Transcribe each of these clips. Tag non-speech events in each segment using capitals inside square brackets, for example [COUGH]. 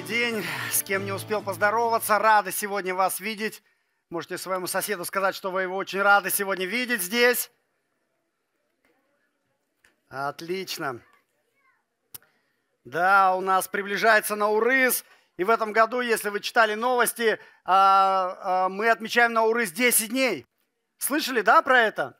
Добрый день. С кем не успел поздороваться, рада сегодня вас видеть. Можете своему соседу сказать, что вы его очень рады сегодня видеть здесь. Отлично. Да, у нас приближается Наурыз. И в этом году, если вы читали новости, а, а, мы отмечаем Наурыз 10 дней. Слышали, да, про это?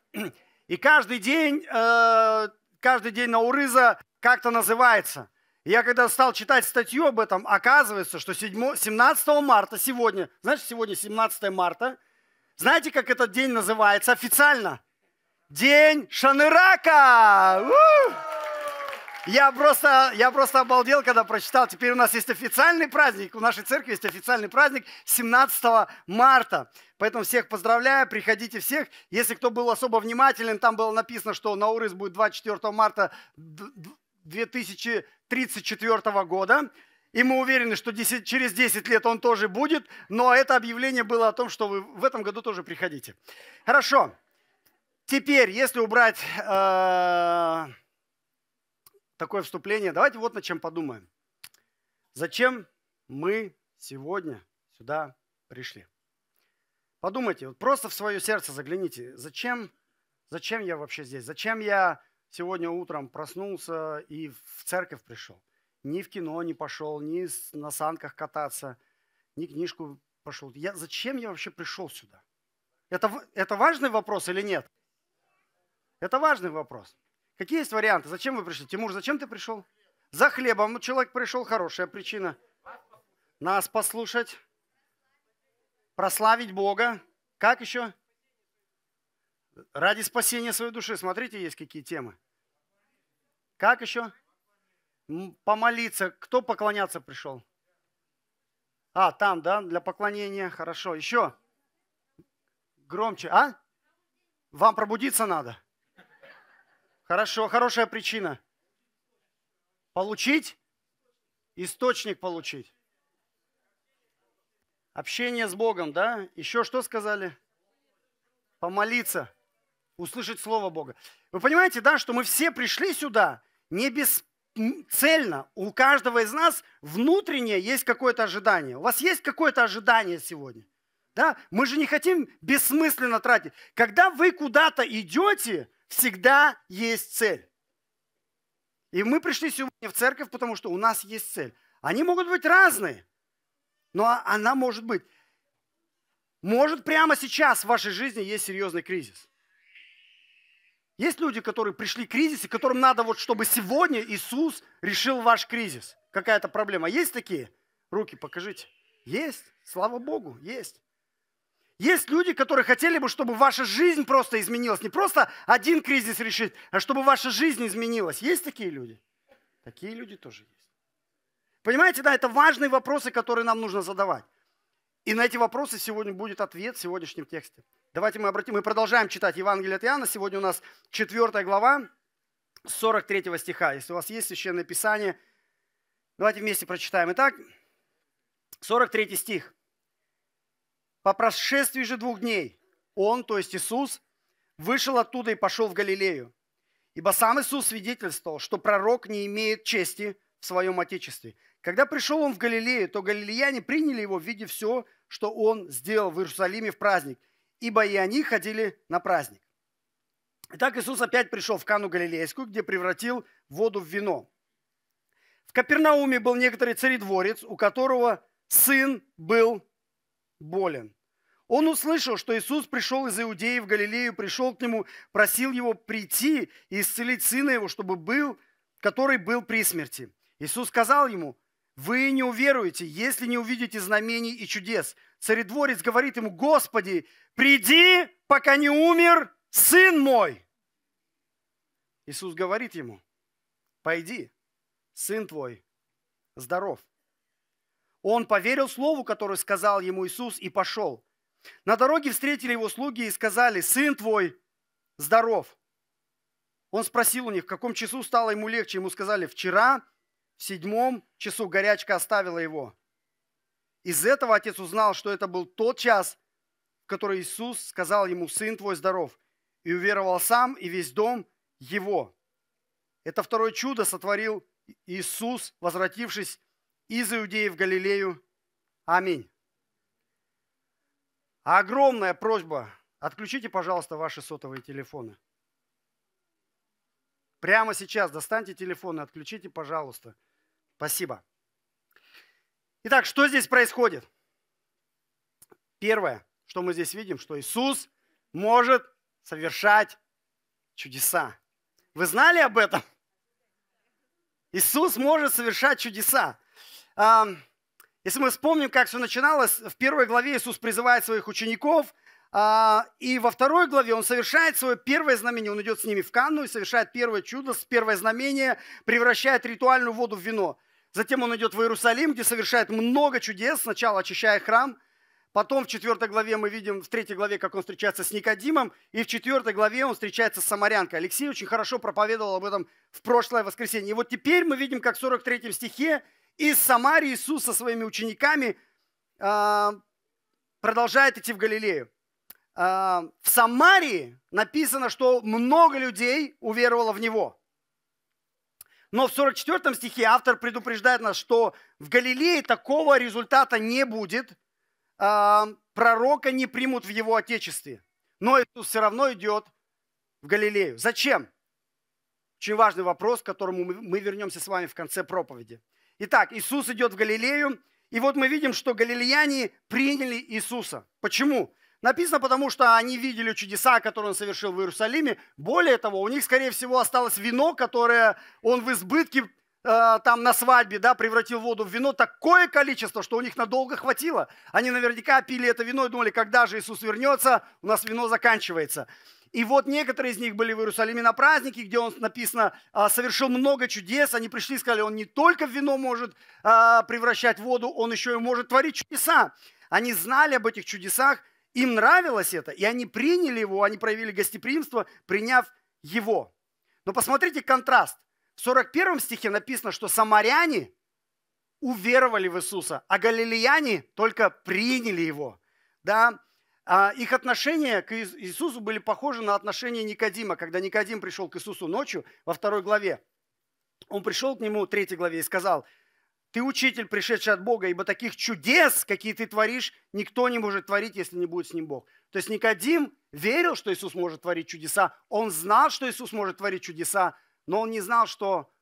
И каждый день, э, каждый день Наурыза как-то называется – я когда стал читать статью об этом, оказывается, что 17 марта сегодня, знаете, сегодня 17 марта, знаете, как этот день называется официально? День Шанырака! Я просто, я просто обалдел, когда прочитал. Теперь у нас есть официальный праздник, у нашей церкви есть официальный праздник 17 марта. Поэтому всех поздравляю, приходите всех. Если кто был особо внимателен, там было написано, что на будет 24 марта 2034 года. И мы уверены, что 10, через 10 лет он тоже будет, но это объявление было о том, что вы в этом году тоже приходите. Хорошо. Теперь, если убрать э, такое вступление, давайте вот над чем подумаем. Зачем мы сегодня сюда пришли? Подумайте, вот просто в свое сердце загляните, зачем, зачем я вообще здесь, зачем я сегодня утром проснулся и в церковь пришел. Ни в кино не пошел, ни на санках кататься, ни книжку пошел. Я, зачем я вообще пришел сюда? Это, это важный вопрос или нет? Это важный вопрос. Какие есть варианты? Зачем вы пришли? Тимур, зачем ты пришел? За хлебом человек пришел, хорошая причина. Нас послушать, прославить Бога. Как еще? Ради спасения своей души. Смотрите, есть какие темы. Как еще? Помолиться. Кто поклоняться пришел? А, там, да, для поклонения. Хорошо. Еще? Громче. А? Вам пробудиться надо? Хорошо, хорошая причина. Получить? Источник получить. Общение с Богом, да? Еще что сказали? Помолиться услышать Слово Бога. Вы понимаете, да, что мы все пришли сюда не бесцельно. У каждого из нас внутреннее есть какое-то ожидание. У вас есть какое-то ожидание сегодня? Да? Мы же не хотим бессмысленно тратить. Когда вы куда-то идете, всегда есть цель. И мы пришли сегодня в церковь, потому что у нас есть цель. Они могут быть разные, но она может быть. Может, прямо сейчас в вашей жизни есть серьезный кризис. Есть люди, которые пришли к кризису, которым надо вот, чтобы сегодня Иисус решил ваш кризис. Какая-то проблема. Есть такие? Руки покажите. Есть. Слава Богу, есть. Есть люди, которые хотели бы, чтобы ваша жизнь просто изменилась. Не просто один кризис решить, а чтобы ваша жизнь изменилась. Есть такие люди? Такие люди тоже есть. Понимаете, да, это важные вопросы, которые нам нужно задавать. И на эти вопросы сегодня будет ответ в сегодняшнем тексте. Давайте мы обратим, мы продолжаем читать Евангелие от Иоанна. Сегодня у нас 4 глава 43 стиха. Если у вас есть Священное Писание, давайте вместе прочитаем. Итак, 43 стих. «По прошествии же двух дней он, то есть Иисус, вышел оттуда и пошел в Галилею. Ибо сам Иисус свидетельствовал, что пророк не имеет чести в своем Отечестве. Когда пришел он в Галилею, то галилеяне приняли его, видя все, что он сделал в Иерусалиме в праздник, ибо и они ходили на праздник. Итак, Иисус опять пришел в Кану Галилейскую, где превратил воду в вино. В Капернауме был некоторый царедворец, у которого сын был болен. Он услышал, что Иисус пришел из Иудеи в Галилею, пришел к нему, просил его прийти и исцелить сына его, чтобы был, который был при смерти. Иисус сказал ему, вы не уверуете, если не увидите знамений и чудес. Царедворец говорит ему, Господи, приди, пока не умер сын мой. Иисус говорит ему, пойди, сын твой здоров. Он поверил слову, которое сказал ему Иисус, и пошел. На дороге встретили его слуги и сказали, сын твой здоров. Он спросил у них, в каком часу стало ему легче. Ему сказали, вчера в седьмом часу горячка оставила его. Из этого отец узнал, что это был тот час, в который Иисус сказал ему, «Сын твой здоров», и уверовал сам и весь дом его. Это второе чудо сотворил Иисус, возвратившись из Иудеи в Галилею. Аминь. Огромная просьба. Отключите, пожалуйста, ваши сотовые телефоны. Прямо сейчас достаньте телефоны, отключите, пожалуйста. Спасибо. Итак, что здесь происходит? Первое, что мы здесь видим, что Иисус может совершать чудеса. Вы знали об этом? Иисус может совершать чудеса. Если мы вспомним, как все начиналось, в первой главе Иисус призывает своих учеников, а, и во второй главе он совершает свое первое знамение. Он идет с ними в Канну и совершает первое чудо, первое знамение, превращает ритуальную воду в вино. Затем он идет в Иерусалим, где совершает много чудес, сначала очищая храм, потом в 4 главе мы видим, в 3 главе, как он встречается с Никодимом, и в 4 главе он встречается с Самарянкой. Алексей очень хорошо проповедовал об этом в прошлое воскресенье. И вот теперь мы видим, как в 43 стихе из Самарии Иисус со своими учениками а, продолжает идти в Галилею. А, в Самарии написано, что много людей уверовало в Него. Но в 44 стихе автор предупреждает нас, что в Галилее такого результата не будет, а, пророка не примут в его отечестве. Но Иисус все равно идет в Галилею. Зачем? Очень важный вопрос, к которому мы вернемся с вами в конце проповеди. Итак, Иисус идет в Галилею, и вот мы видим, что галилеяне приняли Иисуса. Почему? Написано, потому что они видели чудеса, которые он совершил в Иерусалиме. Более того, у них, скорее всего, осталось вино, которое он в избытке э, там на свадьбе, да, превратил воду в вино. Такое количество, что у них надолго хватило. Они наверняка пили это вино и думали, когда же Иисус вернется, у нас вино заканчивается. И вот некоторые из них были в Иерусалиме на празднике, где он, написано, э, совершил много чудес. Они пришли и сказали, он не только вино может э, превращать воду, он еще и может творить чудеса. Они знали об этих чудесах, им нравилось это, и они приняли его, они проявили гостеприимство, приняв его. Но посмотрите контраст. В 41 стихе написано, что самаряне уверовали в Иисуса, а галилеяне только приняли его. Да? А, их отношения к Иисусу были похожи на отношения Никодима, когда Никодим пришел к Иисусу ночью во второй главе. Он пришел к нему в третьей главе и сказал – ты учитель, пришедший от Бога, ибо таких чудес, какие ты творишь, никто не может творить, если не будет с ним Бог. То есть Никодим верил, что Иисус может творить чудеса. Он знал, что Иисус может творить чудеса, но он не знал, что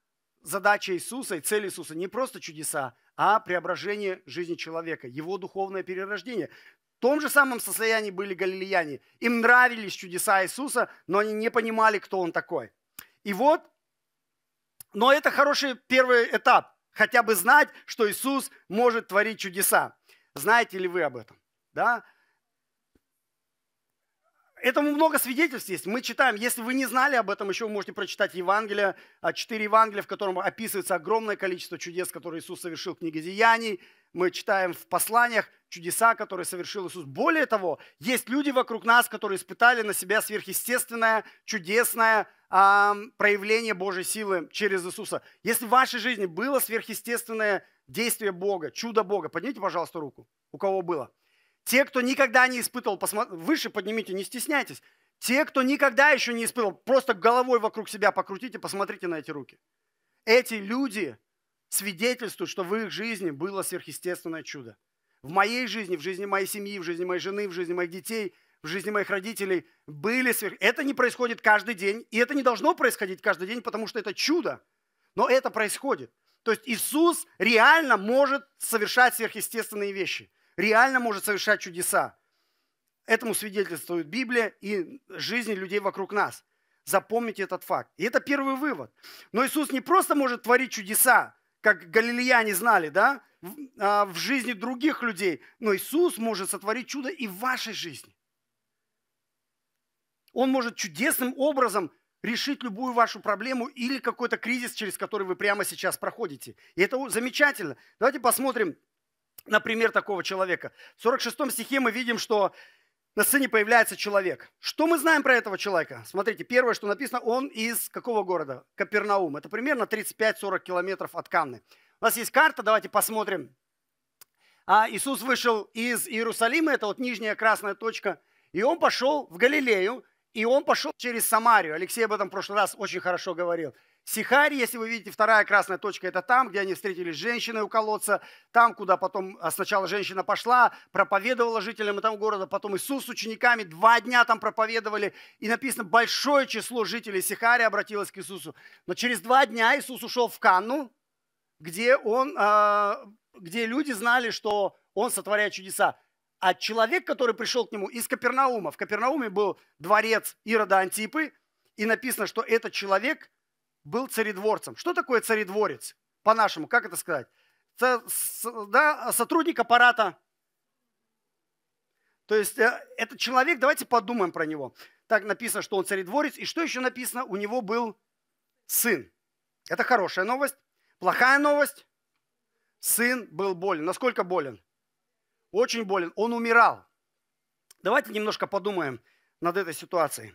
задача Иисуса и цель Иисуса не просто чудеса, а преображение жизни человека, его духовное перерождение. В том же самом состоянии были галилеяне. Им нравились чудеса Иисуса, но они не понимали, кто он такой. И вот, но это хороший первый этап хотя бы знать, что Иисус может творить чудеса. Знаете ли вы об этом? Да? Этому много свидетельств есть. Мы читаем, если вы не знали об этом, еще вы можете прочитать Евангелие, а, четыре Евангелия, в котором описывается огромное количество чудес, которые Иисус совершил в книге Деяний. Мы читаем в посланиях чудеса, которые совершил Иисус. Более того, есть люди вокруг нас, которые испытали на себя сверхъестественное, чудесное э, проявление Божьей силы через Иисуса. Если в вашей жизни было сверхъестественное действие Бога, чудо Бога, поднимите, пожалуйста, руку. У кого было? Те, кто никогда не испытывал, посмотр... выше поднимите, не стесняйтесь. Те, кто никогда еще не испытывал, просто головой вокруг себя покрутите, посмотрите на эти руки. Эти люди свидетельствуют, что в их жизни было сверхъестественное чудо. В моей жизни, в жизни моей семьи, в жизни моей жены, в жизни моих детей, в жизни моих родителей были сверх... Это не происходит каждый день, и это не должно происходить каждый день, потому что это чудо. Но это происходит. То есть Иисус реально может совершать сверхъестественные вещи реально может совершать чудеса. Этому свидетельствует Библия и жизни людей вокруг нас. Запомните этот факт. И это первый вывод. Но Иисус не просто может творить чудеса, как галилеяне знали, да, а, в жизни других людей, но Иисус может сотворить чудо и в вашей жизни. Он может чудесным образом решить любую вашу проблему или какой-то кризис, через который вы прямо сейчас проходите. И это замечательно. Давайте посмотрим например, такого человека. В 46 стихе мы видим, что на сцене появляется человек. Что мы знаем про этого человека? Смотрите, первое, что написано, он из какого города? Капернаум. Это примерно 35-40 километров от Канны. У нас есть карта, давайте посмотрим. А Иисус вышел из Иерусалима, это вот нижняя красная точка, и он пошел в Галилею, и он пошел через Самарию. Алексей об этом в прошлый раз очень хорошо говорил. Сихарь, если вы видите, вторая красная точка, это там, где они встретились с женщиной у колодца, там, куда потом а, сначала женщина пошла, проповедовала жителям этого города, потом Иисус с учениками два дня там проповедовали, и написано, большое число жителей Сихари обратилось к Иисусу. Но через два дня Иисус ушел в Канну, где, он, а, где люди знали, что он сотворяет чудеса. А человек, который пришел к нему из Капернаума, в Капернауме был дворец Ирода Антипы, и написано, что этот человек был царедворцем. Что такое царедворец? По-нашему, как это сказать? да, сотрудник аппарата. То есть э, этот человек, давайте подумаем про него. Так написано, что он царедворец. И что еще написано? У него был сын. Это хорошая новость. Плохая новость. Сын был болен. Насколько болен? очень болен, он умирал. Давайте немножко подумаем над этой ситуацией.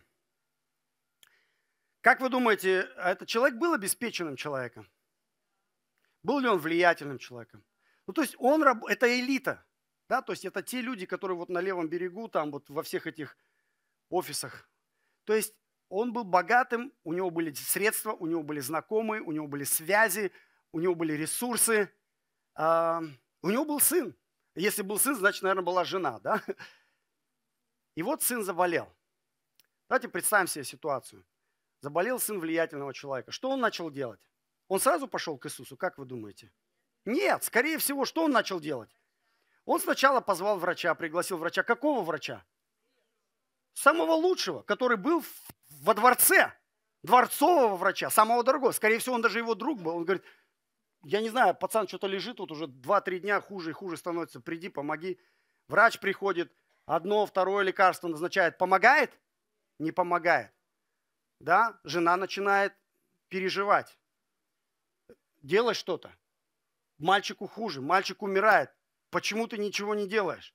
Как вы думаете, а этот человек был обеспеченным человеком? Был ли он влиятельным человеком? Ну, то есть он, это элита, да, то есть это те люди, которые вот на левом берегу, там вот во всех этих офисах. То есть он был богатым, у него были средства, у него были знакомые, у него были связи, у него были ресурсы, у него был сын. Если был сын, значит, наверное, была жена, да? И вот сын заболел. Давайте представим себе ситуацию. Заболел сын влиятельного человека. Что он начал делать? Он сразу пошел к Иисусу, как вы думаете? Нет, скорее всего, что он начал делать? Он сначала позвал врача, пригласил врача. Какого врача? Самого лучшего, который был во дворце, дворцового врача, самого дорогого. Скорее всего, он даже его друг был. Он говорит, я не знаю, пацан что-то лежит тут уже 2-3 дня, хуже и хуже становится, приди, помоги. Врач приходит, одно, второе лекарство назначает, помогает? Не помогает. Да, жена начинает переживать, делать что-то. Мальчику хуже, мальчик умирает. Почему ты ничего не делаешь?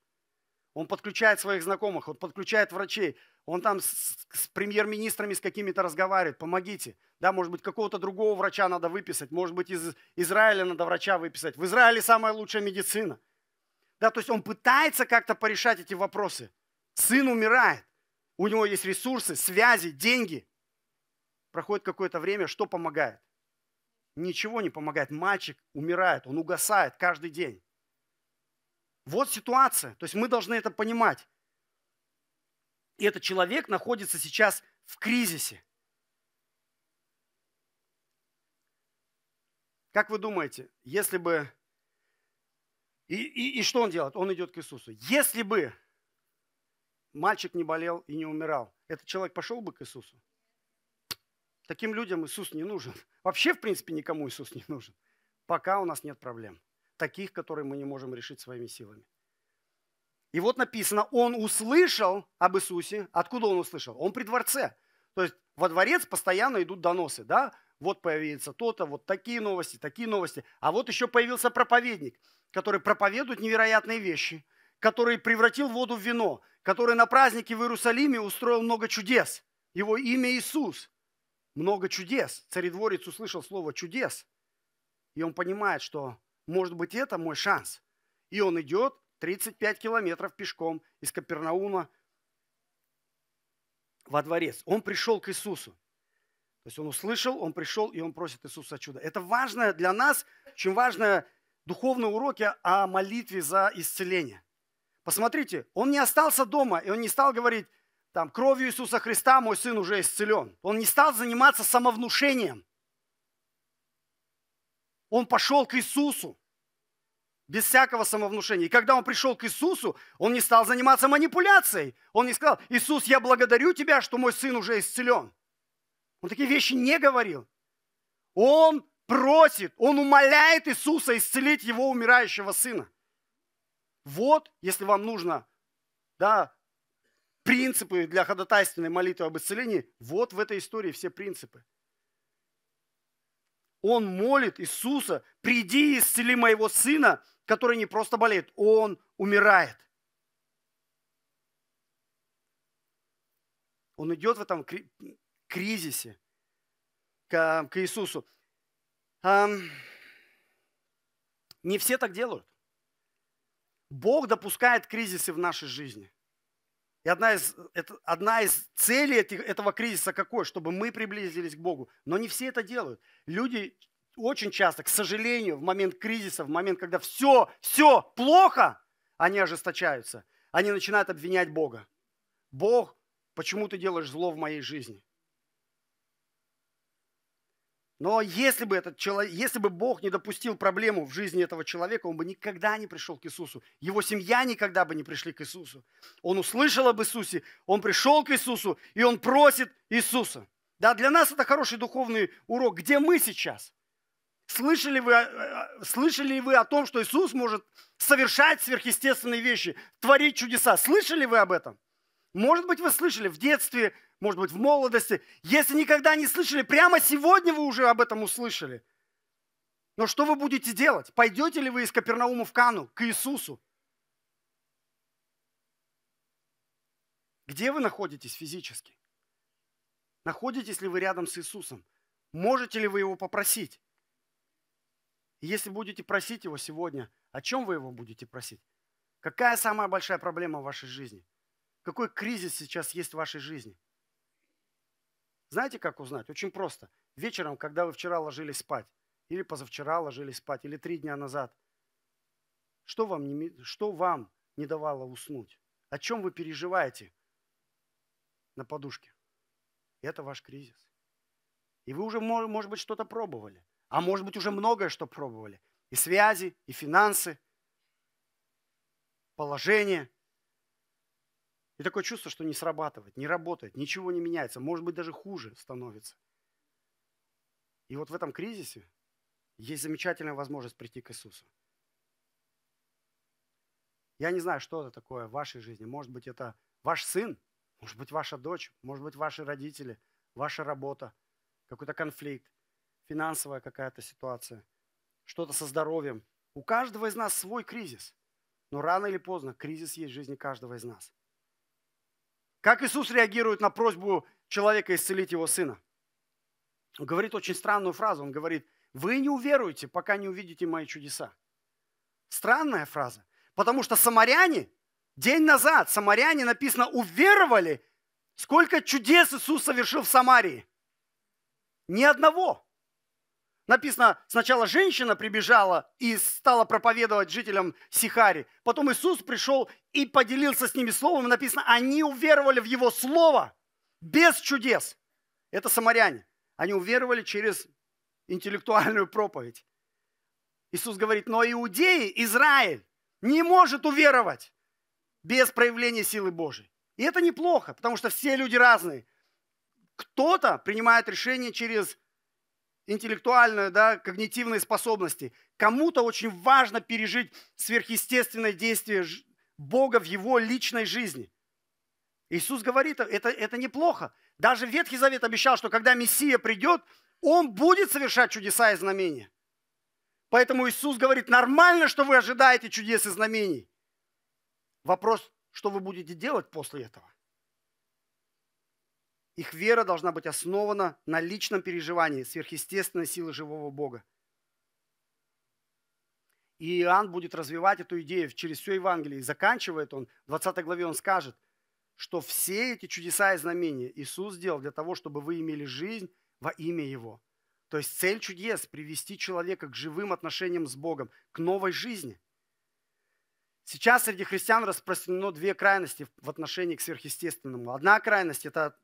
Он подключает своих знакомых, он подключает врачей, он там с, с премьер-министрами с какими-то разговаривает, помогите. Да, может быть, какого-то другого врача надо выписать, может быть, из Израиля надо врача выписать. В Израиле самая лучшая медицина. Да, то есть он пытается как-то порешать эти вопросы. Сын умирает, у него есть ресурсы, связи, деньги. Проходит какое-то время, что помогает? Ничего не помогает. Мальчик умирает, он угасает каждый день. Вот ситуация. То есть мы должны это понимать. И этот человек находится сейчас в кризисе. Как вы думаете, если бы... И, и, и что он делает? Он идет к Иисусу. Если бы мальчик не болел и не умирал, этот человек пошел бы к Иисусу? Таким людям Иисус не нужен. Вообще, в принципе, никому Иисус не нужен, пока у нас нет проблем. Таких, которые мы не можем решить своими силами. И вот написано, он услышал об Иисусе. Откуда он услышал? Он при дворце. То есть во дворец постоянно идут доносы, да? Вот появится то-то, вот такие новости, такие новости. А вот еще появился проповедник, который проповедует невероятные вещи, который превратил воду в вино, который на празднике в Иерусалиме устроил много чудес. Его имя Иисус. Много чудес. Царедворец услышал слово «чудес». И он понимает, что, может быть, это мой шанс. И он идет 35 километров пешком из Капернаума во дворец. Он пришел к Иисусу. То есть он услышал, он пришел, и он просит Иисуса чудо. Это важное для нас, чем важное духовные уроки о молитве за исцеление. Посмотрите, он не остался дома, и он не стал говорить, там, кровью Иисуса Христа мой сын уже исцелен. Он не стал заниматься самовнушением. Он пошел к Иисусу без всякого самовнушения. И когда он пришел к Иисусу, он не стал заниматься манипуляцией. Он не сказал, Иисус, я благодарю тебя, что мой сын уже исцелен. Он такие вещи не говорил. Он просит, он умоляет Иисуса исцелить его умирающего сына. Вот, если вам нужно, да, принципы для ходатайственной молитвы об исцелении, вот в этой истории все принципы. Он молит Иисуса, приди и исцели моего сына, который не просто болеет, он умирает. Он идет в этом кризисе к, Иисусу. Не все так делают. Бог допускает кризисы в нашей жизни. И одна из, это, одна из целей этих, этого кризиса какой? Чтобы мы приблизились к Богу. Но не все это делают. Люди очень часто, к сожалению, в момент кризиса, в момент, когда все, все плохо, они ожесточаются. Они начинают обвинять Бога. Бог, почему ты делаешь зло в моей жизни? Но если бы, этот человек, если бы Бог не допустил проблему в жизни этого человека, он бы никогда не пришел к Иисусу. Его семья никогда бы не пришли к Иисусу. Он услышал об Иисусе, он пришел к Иисусу, и он просит Иисуса. Да, для нас это хороший духовный урок. Где мы сейчас? Слышали вы, э, слышали ли вы о том, что Иисус может совершать сверхъестественные вещи, творить чудеса? Слышали вы об этом? Может быть, вы слышали в детстве, может быть, в молодости. Если никогда не слышали, прямо сегодня вы уже об этом услышали. Но что вы будете делать? Пойдете ли вы из Капернаума в Кану к Иисусу? Где вы находитесь физически? Находитесь ли вы рядом с Иисусом? Можете ли вы его попросить? И если будете просить его сегодня, о чем вы его будете просить? Какая самая большая проблема в вашей жизни? Какой кризис сейчас есть в вашей жизни? Знаете, как узнать? Очень просто. Вечером, когда вы вчера ложились спать, или позавчера ложились спать, или три дня назад, что вам не, что вам не давало уснуть? О чем вы переживаете на подушке? Это ваш кризис. И вы уже, может быть, что-то пробовали – а может быть уже многое что пробовали. И связи, и финансы, положение. И такое чувство, что не срабатывает, не работает, ничего не меняется, может быть даже хуже становится. И вот в этом кризисе есть замечательная возможность прийти к Иисусу. Я не знаю, что это такое в вашей жизни. Может быть, это ваш сын, может быть, ваша дочь, может быть, ваши родители, ваша работа, какой-то конфликт, финансовая какая-то ситуация, что-то со здоровьем. У каждого из нас свой кризис. Но рано или поздно кризис есть в жизни каждого из нас. Как Иисус реагирует на просьбу человека исцелить его сына? Он говорит очень странную фразу. Он говорит, вы не уверуете, пока не увидите мои чудеса. Странная фраза. Потому что самаряне, день назад, самаряне, написано, уверовали, сколько чудес Иисус совершил в Самарии. Ни одного. Написано, сначала женщина прибежала и стала проповедовать жителям Сихари. Потом Иисус пришел и поделился с ними словом. Написано, они уверовали в его слово без чудес. Это самаряне. Они уверовали через интеллектуальную проповедь. Иисус говорит, но иудеи, Израиль не может уверовать без проявления силы Божьей. И это неплохо, потому что все люди разные. Кто-то принимает решение через интеллектуальные, да, когнитивные способности. Кому-то очень важно пережить сверхъестественное действие Бога в его личной жизни. Иисус говорит, это, это неплохо. Даже Ветхий Завет обещал, что когда Мессия придет, он будет совершать чудеса и знамения. Поэтому Иисус говорит, нормально, что вы ожидаете чудес и знамений. Вопрос, что вы будете делать после этого. Их вера должна быть основана на личном переживании сверхъестественной силы живого Бога. И Иоанн будет развивать эту идею через все Евангелие. И заканчивает он, в 20 главе он скажет, что все эти чудеса и знамения Иисус сделал для того, чтобы вы имели жизнь во имя Его. То есть цель чудес – привести человека к живым отношениям с Богом, к новой жизни. Сейчас среди христиан распространено две крайности в отношении к сверхъестественному. Одна крайность – это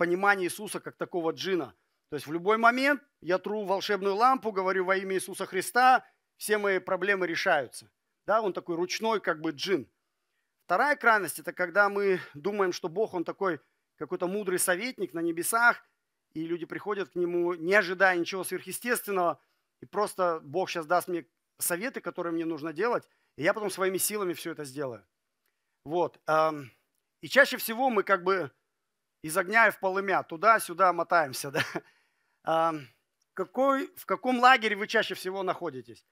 понимание Иисуса как такого джина. То есть в любой момент я тру волшебную лампу, говорю во имя Иисуса Христа, все мои проблемы решаются. Да, он такой ручной как бы джин. Вторая крайность – это когда мы думаем, что Бог, он такой какой-то мудрый советник на небесах, и люди приходят к нему, не ожидая ничего сверхъестественного, и просто Бог сейчас даст мне советы, которые мне нужно делать, и я потом своими силами все это сделаю. Вот. И чаще всего мы как бы из огня и в полымя, туда-сюда мотаемся, [LAUGHS] да. А, какой, в каком лагере вы чаще всего находитесь?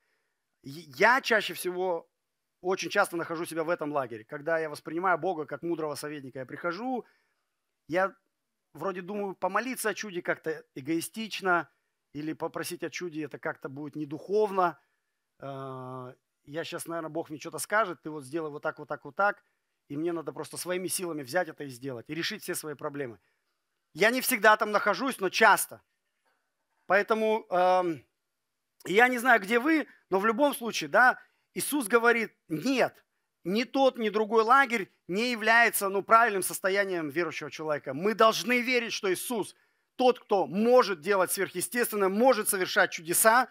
Я чаще всего, очень часто нахожу себя в этом лагере, когда я воспринимаю Бога как мудрого советника. Я прихожу, я вроде думаю, помолиться о чуде как-то эгоистично или попросить о чуде это как-то будет недуховно. А, я сейчас, наверное, Бог мне что-то скажет, ты вот сделай вот так, вот так, вот так – и мне надо просто своими силами взять это и сделать, и решить все свои проблемы. Я не всегда там нахожусь, но часто. Поэтому э, я не знаю, где вы, но в любом случае, да, Иисус говорит, нет, ни тот, ни другой лагерь не является ну, правильным состоянием верующего человека. Мы должны верить, что Иисус тот, кто может делать сверхъестественное, может совершать чудеса,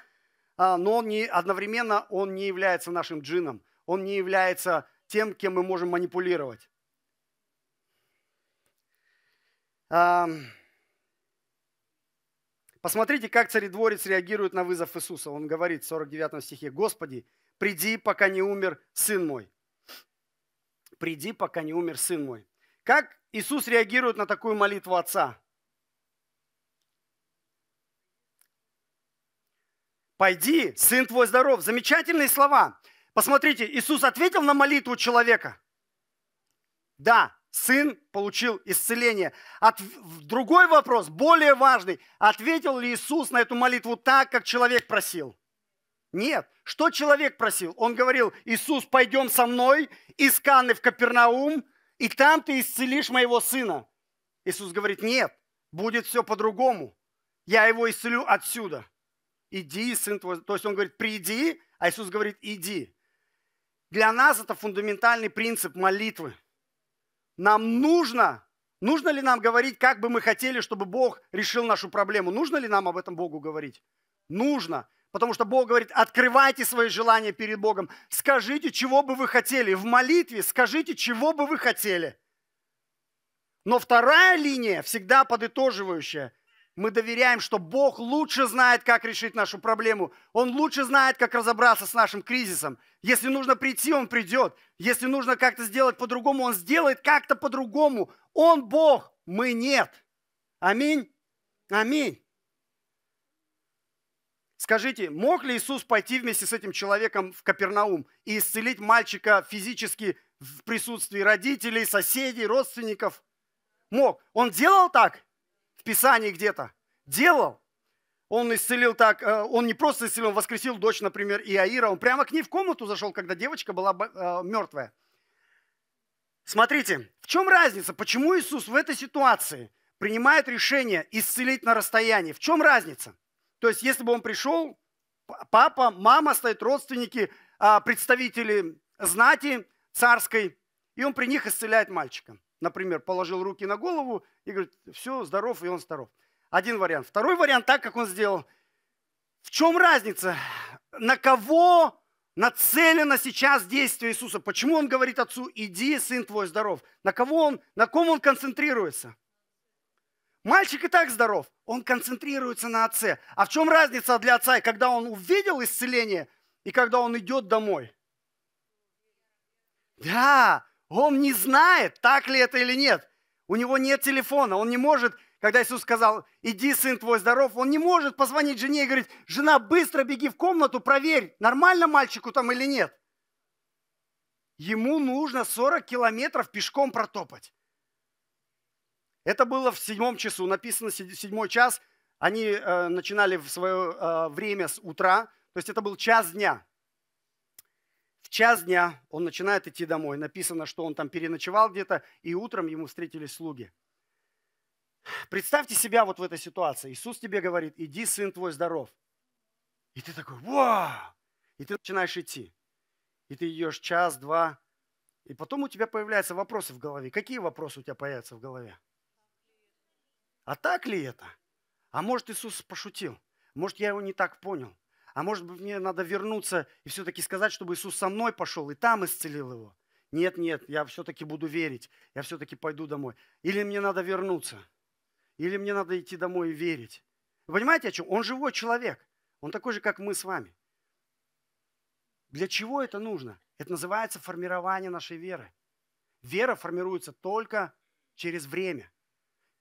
а, но он не, одновременно он не является нашим джином, он не является тем, кем мы можем манипулировать. А, посмотрите, как царедворец реагирует на вызов Иисуса. Он говорит в 49 стихе, «Господи, приди, пока не умер сын мой». «Приди, пока не умер сын мой». Как Иисус реагирует на такую молитву Отца? «Пойди, сын твой здоров». Замечательные слова. Посмотрите, Иисус ответил на молитву человека. Да, сын получил исцеление. От... Другой вопрос, более важный. Ответил ли Иисус на эту молитву так, как человек просил? Нет. Что человек просил? Он говорил, Иисус, пойдем со мной из Канны в Капернаум, и там ты исцелишь моего сына. Иисус говорит, нет, будет все по-другому. Я его исцелю отсюда. Иди, сын твой. То есть он говорит, приди, а Иисус говорит, иди. Для нас это фундаментальный принцип молитвы. Нам нужно, нужно ли нам говорить, как бы мы хотели, чтобы Бог решил нашу проблему? Нужно ли нам об этом Богу говорить? Нужно. Потому что Бог говорит, открывайте свои желания перед Богом. Скажите, чего бы вы хотели. В молитве скажите, чего бы вы хотели. Но вторая линия, всегда подытоживающая – мы доверяем, что Бог лучше знает, как решить нашу проблему. Он лучше знает, как разобраться с нашим кризисом. Если нужно прийти, Он придет. Если нужно как-то сделать по-другому, Он сделает как-то по-другому. Он Бог, мы нет. Аминь. Аминь. Скажите, мог ли Иисус пойти вместе с этим человеком в Капернаум и исцелить мальчика физически в присутствии родителей, соседей, родственников? Мог. Он делал так? Писании где-то делал. Он исцелил так, э, он не просто исцелил, он воскресил дочь, например, Иаира. Он прямо к ней в комнату зашел, когда девочка была э, мертвая. Смотрите, в чем разница? Почему Иисус в этой ситуации принимает решение исцелить на расстоянии? В чем разница? То есть, если бы он пришел, папа, мама стоят, родственники, а, представители знати царской, и он при них исцеляет мальчика например, положил руки на голову и говорит, все, здоров, и он здоров. Один вариант. Второй вариант, так как он сделал. В чем разница? На кого нацелено сейчас действие Иисуса? Почему он говорит отцу, иди, сын твой здоров? На кого он, на ком он концентрируется? Мальчик и так здоров, он концентрируется на отце. А в чем разница для отца, когда он увидел исцеление и когда он идет домой? Да, он не знает, так ли это или нет. У него нет телефона, он не может, когда Иисус сказал, иди, сын твой здоров, он не может позвонить жене и говорить, жена, быстро беги в комнату, проверь, нормально мальчику там или нет. Ему нужно 40 километров пешком протопать. Это было в седьмом часу, написано седьмой час. Они э, начинали в свое э, время с утра, то есть это был час дня. В час дня он начинает идти домой. Написано, что он там переночевал где-то, и утром ему встретились слуги. Представьте себя вот в этой ситуации. Иисус тебе говорит, иди, сын твой здоров. И ты такой, вау! И ты начинаешь идти. И ты идешь час, два. И потом у тебя появляются вопросы в голове. Какие вопросы у тебя появятся в голове? А так ли это? А может, Иисус пошутил? Может, я его не так понял? А может быть, мне надо вернуться и все-таки сказать, чтобы Иисус со мной пошел и там исцелил его. Нет, нет, я все-таки буду верить, я все-таки пойду домой. Или мне надо вернуться, или мне надо идти домой и верить. Вы понимаете, о чем? Он живой человек. Он такой же, как мы с вами. Для чего это нужно? Это называется формирование нашей веры. Вера формируется только через время.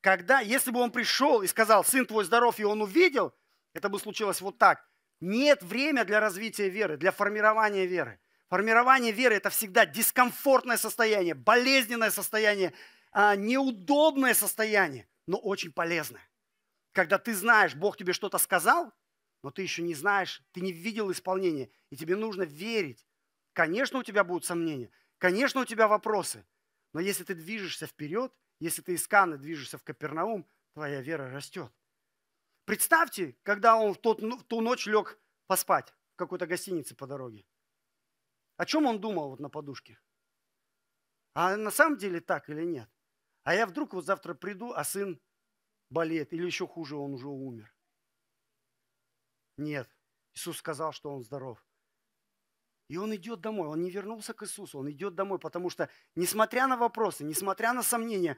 Когда, если бы он пришел и сказал, сын твой здоров, и он увидел, это бы случилось вот так. Нет время для развития веры, для формирования веры. Формирование веры – это всегда дискомфортное состояние, болезненное состояние, а, неудобное состояние, но очень полезное. Когда ты знаешь, Бог тебе что-то сказал, но ты еще не знаешь, ты не видел исполнения, и тебе нужно верить. Конечно, у тебя будут сомнения, конечно, у тебя вопросы, но если ты движешься вперед, если ты из Кана движешься в Капернаум, твоя вера растет. Представьте, когда он в, тот, в ту ночь лег поспать в какой-то гостинице по дороге. О чем он думал вот на подушке? А на самом деле так или нет? А я вдруг вот завтра приду, а сын болеет, или еще хуже, он уже умер. Нет, Иисус сказал, что он здоров. И он идет домой, он не вернулся к Иисусу, он идет домой, потому что, несмотря на вопросы, несмотря на сомнения,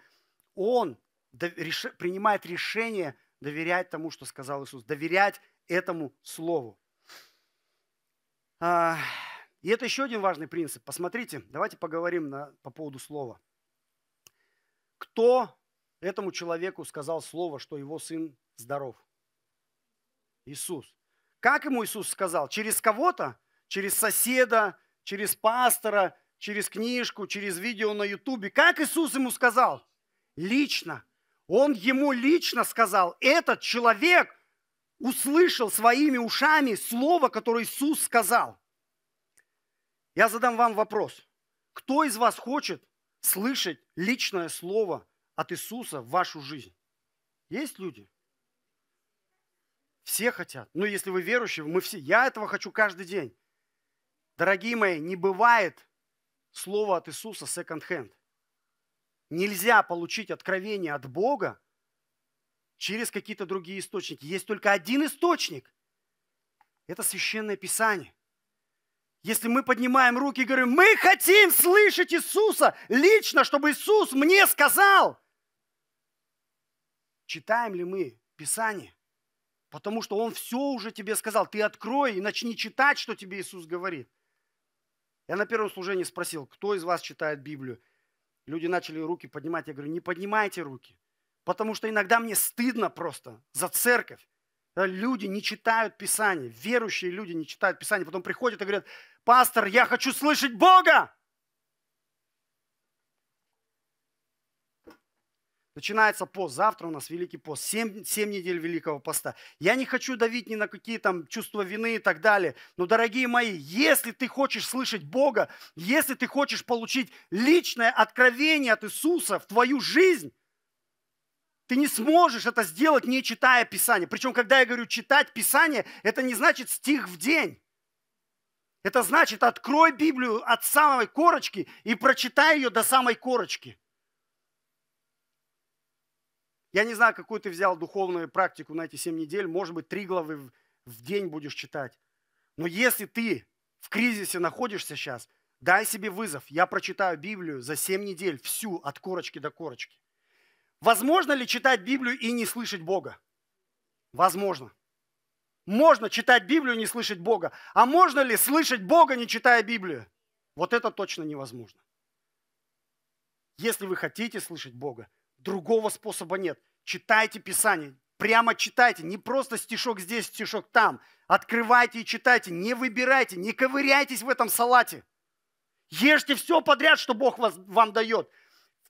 он принимает решение – доверять тому, что сказал Иисус, доверять этому Слову. А, и это еще один важный принцип. Посмотрите, давайте поговорим на, по поводу Слова. Кто этому человеку сказал Слово, что его сын здоров? Иисус. Как ему Иисус сказал? Через кого-то? Через соседа, через пастора, через книжку, через видео на ютубе. Как Иисус ему сказал? Лично, он ему лично сказал, этот человек услышал своими ушами слово, которое Иисус сказал. Я задам вам вопрос. Кто из вас хочет слышать личное слово от Иисуса в вашу жизнь? Есть люди? Все хотят. Ну, если вы верующие, мы все. Я этого хочу каждый день. Дорогие мои, не бывает слова от Иисуса second hand. Нельзя получить откровение от Бога через какие-то другие источники. Есть только один источник. Это священное писание. Если мы поднимаем руки и говорим, мы хотим слышать Иисуса лично, чтобы Иисус мне сказал. Читаем ли мы Писание? Потому что Он все уже тебе сказал. Ты открой и начни читать, что тебе Иисус говорит. Я на первом служении спросил, кто из вас читает Библию? Люди начали руки поднимать. Я говорю, не поднимайте руки. Потому что иногда мне стыдно просто за церковь. Люди не читают Писание, верующие люди не читают Писание, потом приходят и говорят, пастор, я хочу слышать Бога. Начинается пост. Завтра у нас Великий пост. семь семь недель Великого поста. Я не хочу давить ни на какие там чувства вины и так далее. Но, дорогие мои, если ты хочешь слышать Бога, если ты хочешь получить личное откровение от Иисуса в твою жизнь, ты не сможешь это сделать, не читая Писание. Причем, когда я говорю читать Писание, это не значит стих в день. Это значит, открой Библию от самой корочки и прочитай ее до самой корочки. Я не знаю, какую ты взял духовную практику на эти семь недель. Может быть, три главы в день будешь читать. Но если ты в кризисе находишься сейчас, дай себе вызов. Я прочитаю Библию за семь недель, всю, от корочки до корочки. Возможно ли читать Библию и не слышать Бога? Возможно. Можно читать Библию и не слышать Бога. А можно ли слышать Бога, не читая Библию? Вот это точно невозможно. Если вы хотите слышать Бога, Другого способа нет. Читайте Писание, прямо читайте, не просто стишок здесь, стишок там. Открывайте и читайте, не выбирайте, не ковыряйтесь в этом салате. Ешьте все подряд, что Бог вас, вам дает.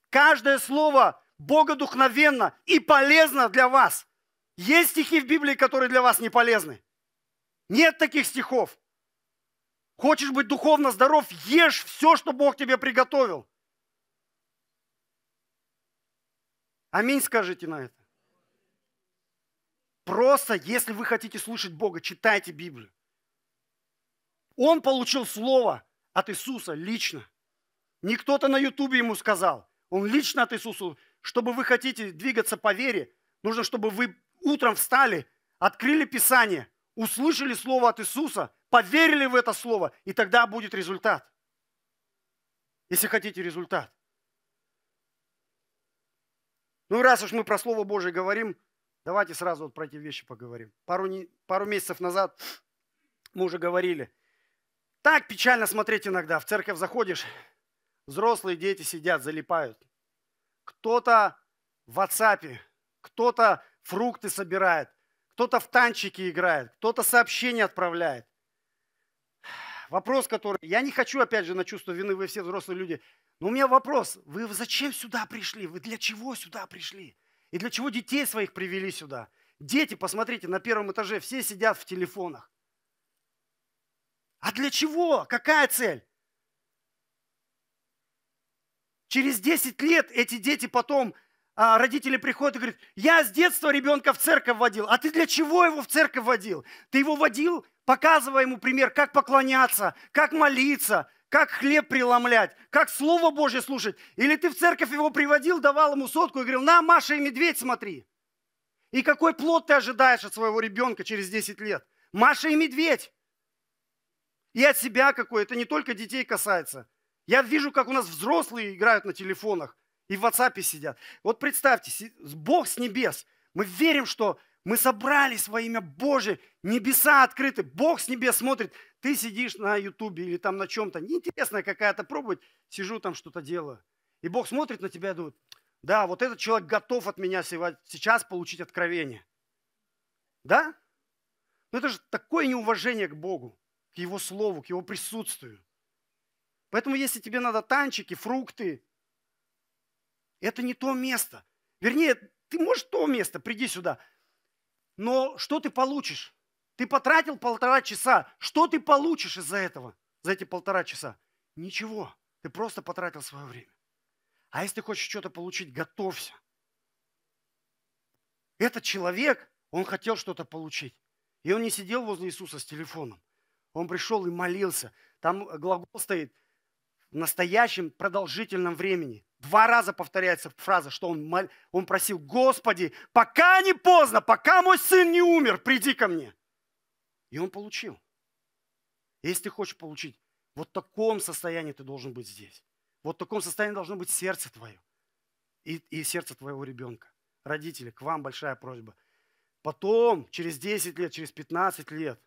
Каждое слово богодухновенно и полезно для вас. Есть стихи в Библии, которые для вас не полезны. Нет таких стихов. Хочешь быть духовно здоров, ешь все, что Бог тебе приготовил. Аминь скажите на это. Просто, если вы хотите слушать Бога, читайте Библию. Он получил слово от Иисуса лично. Не кто-то на Ютубе ему сказал. Он лично от Иисуса. Чтобы вы хотите двигаться по вере, нужно, чтобы вы утром встали, открыли Писание, услышали слово от Иисуса, поверили в это слово, и тогда будет результат. Если хотите результат. Ну, раз уж мы про Слово Божие говорим, давайте сразу вот про эти вещи поговорим. Пару, не, пару месяцев назад мы уже говорили. Так печально смотреть иногда. В церковь заходишь, взрослые дети сидят, залипают. Кто-то в WhatsApp, кто-то фрукты собирает, кто-то в танчики играет, кто-то сообщения отправляет. Вопрос, который... Я не хочу, опять же, на чувство вины, вы все взрослые люди. Но у меня вопрос, вы зачем сюда пришли? Вы для чего сюда пришли? И для чего детей своих привели сюда? Дети, посмотрите, на первом этаже все сидят в телефонах. А для чего? Какая цель? Через 10 лет эти дети потом, а, родители приходят и говорят, я с детства ребенка в церковь водил, а ты для чего его в церковь водил? Ты его водил, показывая ему пример, как поклоняться, как молиться, как хлеб преломлять, как Слово Божье слушать. Или ты в церковь его приводил, давал ему сотку и говорил, на, Маша и медведь смотри. И какой плод ты ожидаешь от своего ребенка через 10 лет? Маша и медведь. И от себя какой, это не только детей касается. Я вижу, как у нас взрослые играют на телефонах и в WhatsApp сидят. Вот представьте, Бог с небес, мы верим, что мы собрались во имя Божие, небеса открыты, Бог с небес смотрит. Ты сидишь на Ютубе или там на чем-то, неинтересная какая-то пробовать, сижу там что-то делаю. И Бог смотрит на тебя и думает, да, вот этот человек готов от меня сейчас получить откровение. Да? Но это же такое неуважение к Богу, к Его Слову, к Его присутствию. Поэтому если тебе надо танчики, фрукты, это не то место. Вернее, ты можешь то место, приди сюда. Но что ты получишь? Ты потратил полтора часа. Что ты получишь из-за этого, за эти полтора часа? Ничего. Ты просто потратил свое время. А если ты хочешь что-то получить, готовься. Этот человек, он хотел что-то получить. И он не сидел возле Иисуса с телефоном. Он пришел и молился. Там глагол стоит в настоящем продолжительном времени. Два раза повторяется фраза, что он, мол... он просил, Господи, пока не поздно, пока мой сын не умер, приди ко мне. И он получил. Если ты хочешь получить, вот в таком состоянии ты должен быть здесь. Вот в таком состоянии должно быть сердце твое и, и сердце твоего ребенка. Родители, к вам большая просьба. Потом, через 10 лет, через 15 лет,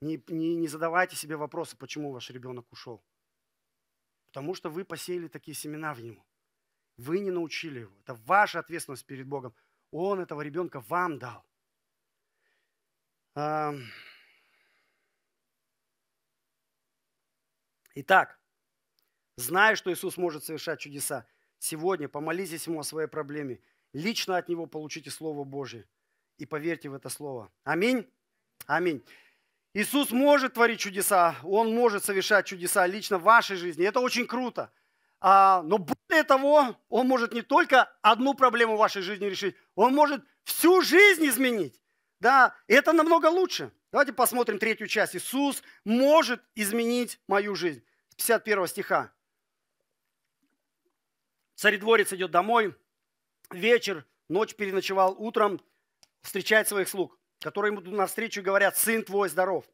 не, не, не задавайте себе вопросы, почему ваш ребенок ушел. Потому что вы посеяли такие семена в него. Вы не научили его. Это ваша ответственность перед Богом. Он этого ребенка вам дал. Итак, зная, что Иисус может совершать чудеса, сегодня помолитесь Ему о своей проблеме. Лично от Него получите Слово Божье и поверьте в это Слово. Аминь. Аминь. Иисус может творить чудеса, Он может совершать чудеса лично в вашей жизни. Это очень круто. А, но более того, Он может не только одну проблему в вашей жизни решить, Он может всю жизнь изменить. Да, это намного лучше. Давайте посмотрим третью часть. Иисус может изменить мою жизнь. 51 стиха. Царедворец идет домой, вечер, ночь переночевал, утром встречает своих слуг которые ему навстречу говорят, сын твой здоров.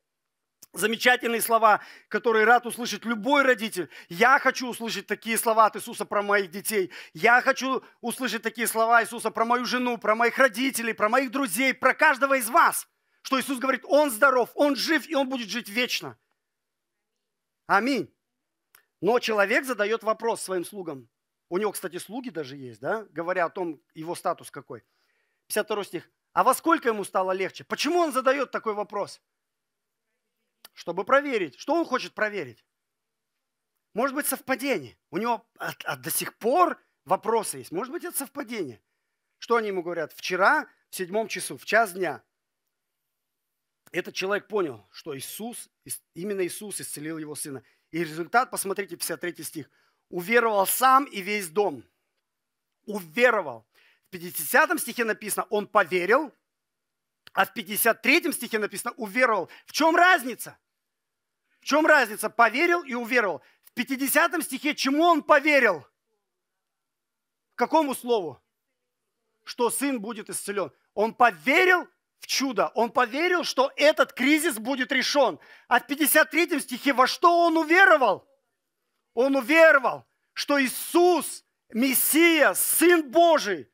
Замечательные слова, которые рад услышать любой родитель. Я хочу услышать такие слова от Иисуса про моих детей. Я хочу услышать такие слова Иисуса про мою жену, про моих родителей, про моих друзей, про каждого из вас. Что Иисус говорит, Он здоров, Он жив, и Он будет жить вечно. Аминь. Но человек задает вопрос своим слугам. У него, кстати, слуги даже есть, да, говоря о том, его статус какой. 52 стих. А во сколько ему стало легче? Почему он задает такой вопрос? Чтобы проверить. Что он хочет проверить? Может быть, совпадение. У него а, а до сих пор вопросы есть. Может быть, это совпадение. Что они ему говорят? Вчера в седьмом часу, в час дня, этот человек понял, что Иисус, именно Иисус исцелил его сына. И результат, посмотрите, 53 стих. Уверовал сам и весь дом. Уверовал. 50 стихе написано, он поверил, а в 53 стихе написано, уверовал. В чем разница? В чем разница? Поверил и уверовал. В 50 стихе чему он поверил? К какому слову? Что сын будет исцелен. Он поверил в чудо. Он поверил, что этот кризис будет решен. А в 53 стихе во что он уверовал? Он уверовал, что Иисус, Мессия, Сын Божий –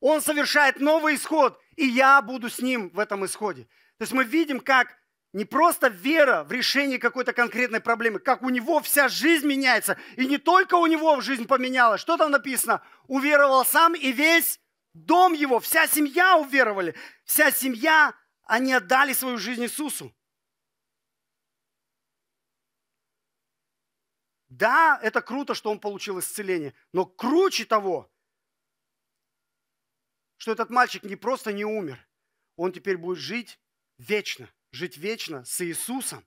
он совершает новый исход, и я буду с ним в этом исходе. То есть мы видим, как не просто вера в решение какой-то конкретной проблемы, как у него вся жизнь меняется. И не только у него жизнь поменялась. Что там написано? Уверовал сам и весь дом его, вся семья уверовали. Вся семья, они отдали свою жизнь Иисусу. Да, это круто, что он получил исцеление, но круче того, что этот мальчик не просто не умер, он теперь будет жить вечно, жить вечно с Иисусом.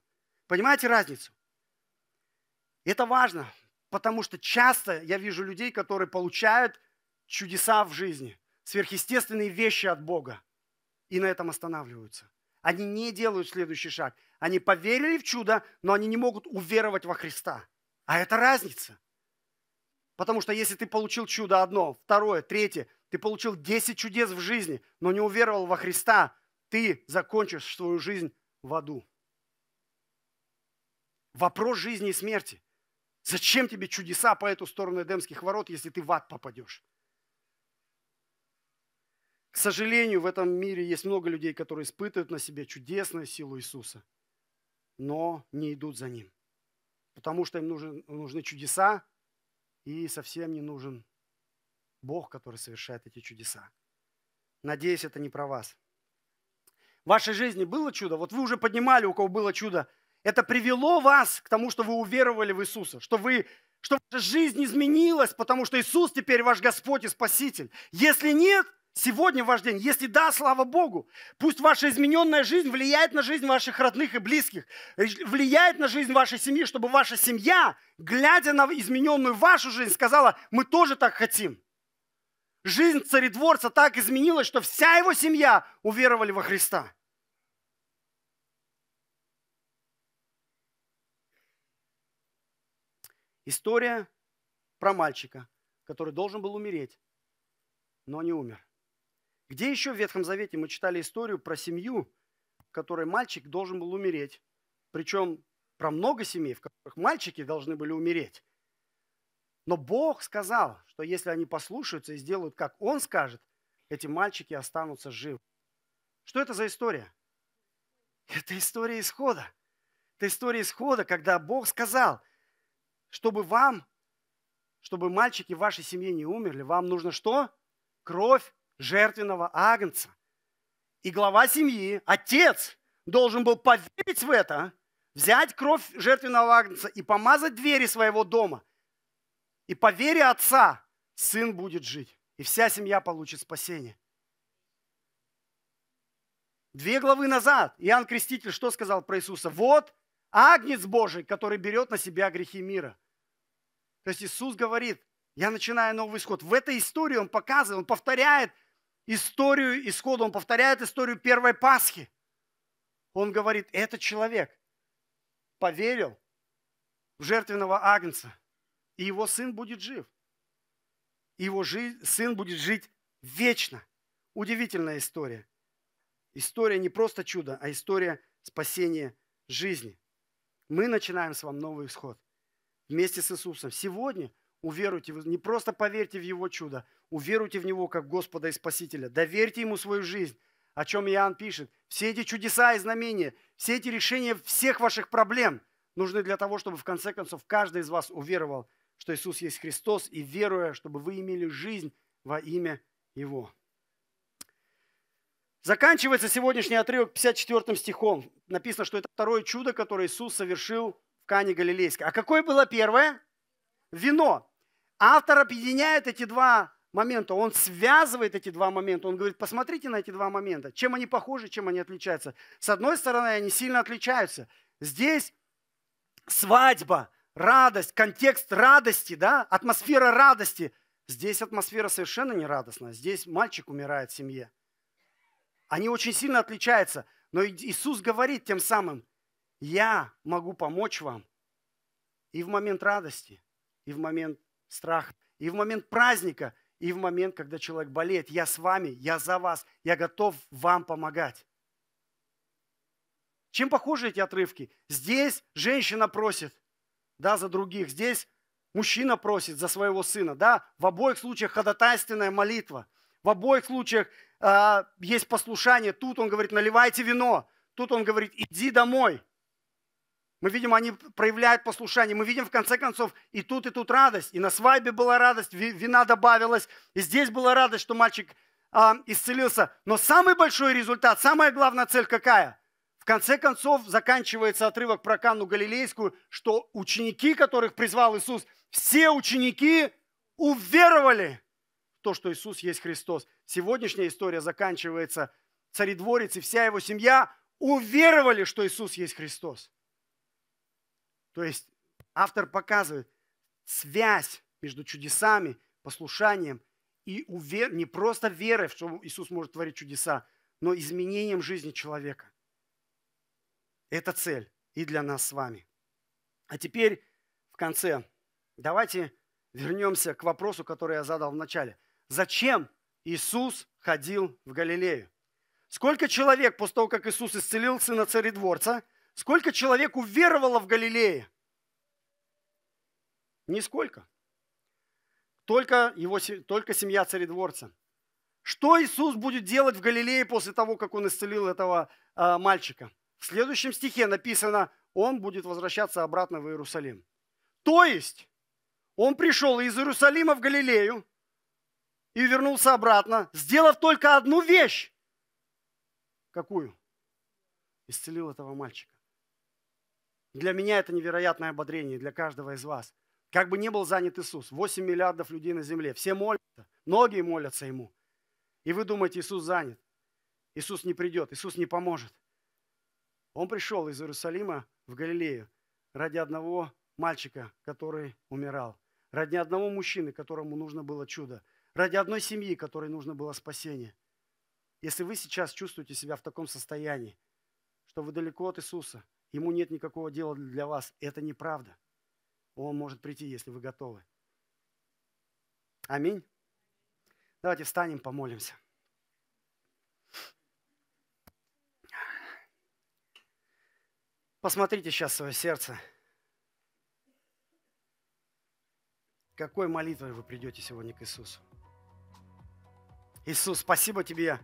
Понимаете разницу? Это важно, потому что часто я вижу людей, которые получают чудеса в жизни, сверхъестественные вещи от Бога, и на этом останавливаются. Они не делают следующий шаг. Они поверили в чудо, но они не могут уверовать во Христа. А это разница. Потому что если ты получил чудо одно, второе, третье, ты получил 10 чудес в жизни, но не уверовал во Христа, ты закончишь свою жизнь в аду. Вопрос жизни и смерти. Зачем тебе чудеса по эту сторону Эдемских ворот, если ты в ад попадешь? К сожалению, в этом мире есть много людей, которые испытывают на себе чудесную силу Иисуса, но не идут за Ним, потому что им нужны, нужны чудеса, и совсем не нужен Бог, который совершает эти чудеса. Надеюсь, это не про вас. В вашей жизни было чудо? Вот вы уже поднимали, у кого было чудо. Это привело вас к тому, что вы уверовали в Иисуса, что вы что ваша жизнь изменилась, потому что Иисус теперь ваш Господь и Спаситель. Если нет – Сегодня ваш день. Если да, слава Богу. Пусть ваша измененная жизнь влияет на жизнь ваших родных и близких, э, влияет на жизнь вашей семьи, чтобы ваша семья, глядя на измененную вашу жизнь, сказала, мы тоже так хотим. Жизнь царедворца так изменилась, что вся его семья уверовали во Христа. История про мальчика, который должен был умереть, но не умер. Где еще в Ветхом Завете мы читали историю про семью, в которой мальчик должен был умереть? Причем про много семей, в которых мальчики должны были умереть. Но Бог сказал, что если они послушаются и сделают, как Он скажет, эти мальчики останутся живы. Что это за история? Это история исхода. Это история исхода, когда Бог сказал, чтобы вам, чтобы мальчики в вашей семье не умерли, вам нужно что? Кровь жертвенного агнца. И глава семьи, отец, должен был поверить в это, взять кровь жертвенного агнца и помазать двери своего дома. И по вере отца сын будет жить, и вся семья получит спасение. Две главы назад Иоанн Креститель что сказал про Иисуса? Вот агнец Божий, который берет на себя грехи мира. То есть Иисус говорит, я начинаю новый исход. В этой истории он показывает, он повторяет историю исхода, он повторяет историю первой Пасхи. Он говорит, этот человек поверил в жертвенного агнца, и его сын будет жив. И его жи- сын будет жить вечно. Удивительная история. История не просто чудо, а история спасения жизни. Мы начинаем с вами новый исход вместе с Иисусом. Сегодня – Уверуйте, не просто поверьте в Его чудо, уверуйте в Него как Господа и Спасителя. Доверьте Ему свою жизнь, о чем Иоанн пишет. Все эти чудеса и знамения, все эти решения всех ваших проблем нужны для того, чтобы в конце концов каждый из вас уверовал, что Иисус есть Христос, и веруя, чтобы вы имели жизнь во имя Его. Заканчивается сегодняшний отрывок 54 стихом. Написано, что это второе чудо, которое Иисус совершил в Кане Галилейской. А какое было первое? Вино. Автор объединяет эти два момента, он связывает эти два момента, он говорит, посмотрите на эти два момента, чем они похожи, чем они отличаются. С одной стороны, они сильно отличаются. Здесь свадьба, радость, контекст радости, да, атмосфера радости. Здесь атмосфера совершенно не радостная. Здесь мальчик умирает в семье. Они очень сильно отличаются. Но Иисус говорит тем самым, я могу помочь вам и в момент радости, и в момент страх. И в момент праздника, и в момент, когда человек болеет, я с вами, я за вас, я готов вам помогать. Чем похожи эти отрывки? Здесь женщина просит, да, за других. Здесь мужчина просит за своего сына, да. В обоих случаях ходатайственная молитва. В обоих случаях э, есть послушание. Тут он говорит, наливайте вино. Тут он говорит, иди домой. Мы видим, они проявляют послушание. Мы видим, в конце концов, и тут, и тут радость. И на свадьбе была радость, вина добавилась. И здесь была радость, что мальчик а, исцелился. Но самый большой результат, самая главная цель какая? В конце концов, заканчивается отрывок про Канну Галилейскую, что ученики, которых призвал Иисус, все ученики уверовали в то, что Иисус есть Христос. Сегодняшняя история заканчивается. Царедворец и вся его семья уверовали, что Иисус есть Христос. То есть автор показывает связь между чудесами, послушанием и увер... не просто верой, что Иисус может творить чудеса, но изменением жизни человека. Это цель и для нас с вами. А теперь в конце давайте вернемся к вопросу, который я задал в начале. Зачем Иисус ходил в Галилею? Сколько человек после того, как Иисус исцелил сына царедворца – Сколько человек уверовало в Галилее? Нисколько. Только, его, только семья царедворца. Что Иисус будет делать в Галилее после того, как он исцелил этого э, мальчика? В следующем стихе написано, он будет возвращаться обратно в Иерусалим. То есть, он пришел из Иерусалима в Галилею и вернулся обратно, сделав только одну вещь. Какую? Исцелил этого мальчика. Для меня это невероятное ободрение, для каждого из вас. Как бы ни был занят Иисус, 8 миллиардов людей на земле, все молятся, многие молятся Ему. И вы думаете, Иисус занят, Иисус не придет, Иисус не поможет. Он пришел из Иерусалима в Галилею ради одного мальчика, который умирал, ради одного мужчины, которому нужно было чудо, ради одной семьи, которой нужно было спасение. Если вы сейчас чувствуете себя в таком состоянии, что вы далеко от Иисуса, ему нет никакого дела для вас. Это неправда. Он может прийти, если вы готовы. Аминь. Давайте встанем, помолимся. Посмотрите сейчас свое сердце. Какой молитвой вы придете сегодня к Иисусу? Иисус, спасибо тебе,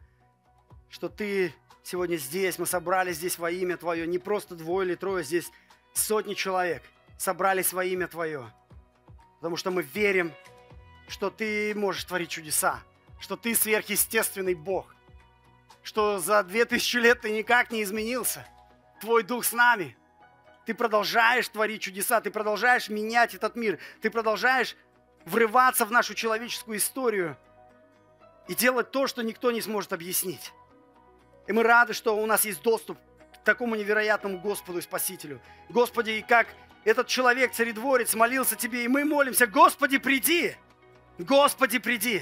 что ты сегодня здесь, мы собрались здесь во имя Твое, не просто двое или трое, здесь сотни человек собрались во имя Твое, потому что мы верим, что Ты можешь творить чудеса, что Ты сверхъестественный Бог, что за две тысячи лет Ты никак не изменился, Твой Дух с нами, Ты продолжаешь творить чудеса, Ты продолжаешь менять этот мир, Ты продолжаешь врываться в нашу человеческую историю – и делать то, что никто не сможет объяснить. И мы рады, что у нас есть доступ к такому невероятному Господу и Спасителю. Господи, и как этот человек, царедворец, молился Тебе, и мы молимся, Господи, приди! Господи, приди!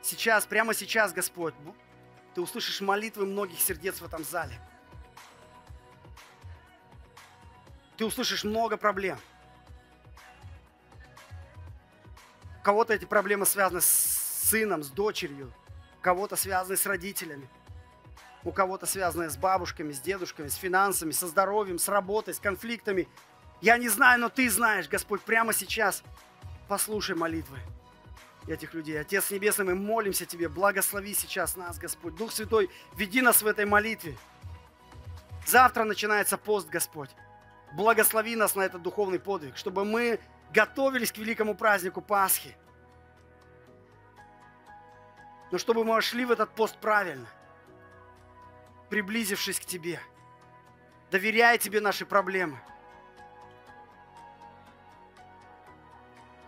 Сейчас, прямо сейчас, Господь, ну, Ты услышишь молитвы многих сердец в этом зале. Ты услышишь много проблем. У кого-то эти проблемы связаны с сыном, с дочерью, у кого-то связаны с родителями, у кого-то связанное с бабушками, с дедушками, с финансами, со здоровьем, с работой, с конфликтами. Я не знаю, но ты знаешь, Господь, прямо сейчас послушай молитвы этих людей. Отец Небесный, мы молимся Тебе, благослови сейчас нас, Господь. Дух Святой, веди нас в этой молитве. Завтра начинается пост, Господь. Благослови нас на этот духовный подвиг, чтобы мы готовились к великому празднику Пасхи – но чтобы мы вошли в этот пост правильно, приблизившись к Тебе, доверяя Тебе наши проблемы.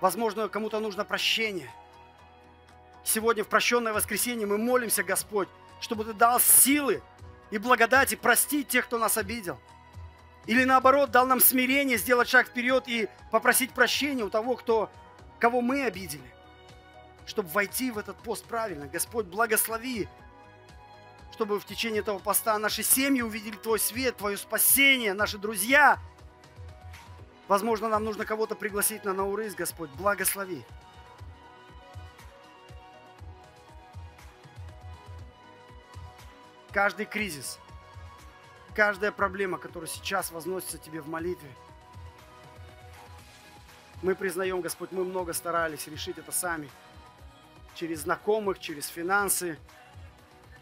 Возможно, кому-то нужно прощение. Сегодня в прощенное воскресенье мы молимся, Господь, чтобы Ты дал силы и благодати простить тех, кто нас обидел. Или наоборот, дал нам смирение сделать шаг вперед и попросить прощения у того, кто, кого мы обидели чтобы войти в этот пост правильно. Господь, благослови, чтобы в течение этого поста наши семьи увидели Твой свет, Твое спасение, наши друзья. Возможно, нам нужно кого-то пригласить на Наурыз, Господь, благослови. Каждый кризис, каждая проблема, которая сейчас возносится Тебе в молитве – мы признаем, Господь, мы много старались решить это сами через знакомых, через финансы,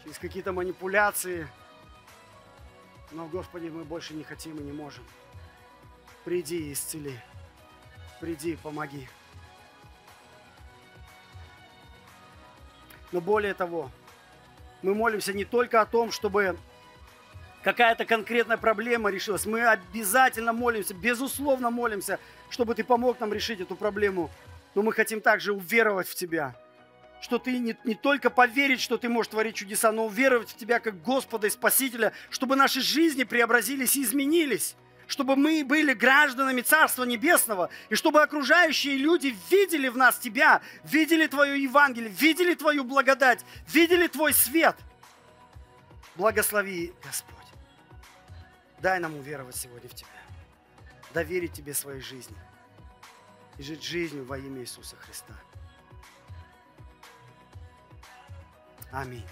через какие-то манипуляции. Но, Господи, мы больше не хотим и не можем. Приди и исцели. Приди и помоги. Но более того, мы молимся не только о том, чтобы какая-то конкретная проблема решилась. Мы обязательно молимся, безусловно молимся, чтобы ты помог нам решить эту проблему. Но мы хотим также уверовать в тебя – что ты не, не только поверить, что ты можешь творить чудеса, но уверовать в тебя как Господа и Спасителя, чтобы наши жизни преобразились и изменились, чтобы мы были гражданами Царства Небесного, и чтобы окружающие люди видели в нас тебя, видели твою Евангелие, видели твою благодать, видели твой свет. Благослови, Господь. Дай нам уверовать сегодня в Тебя, доверить Тебе своей жизни и жить жизнью во имя Иисуса Христа. I mean.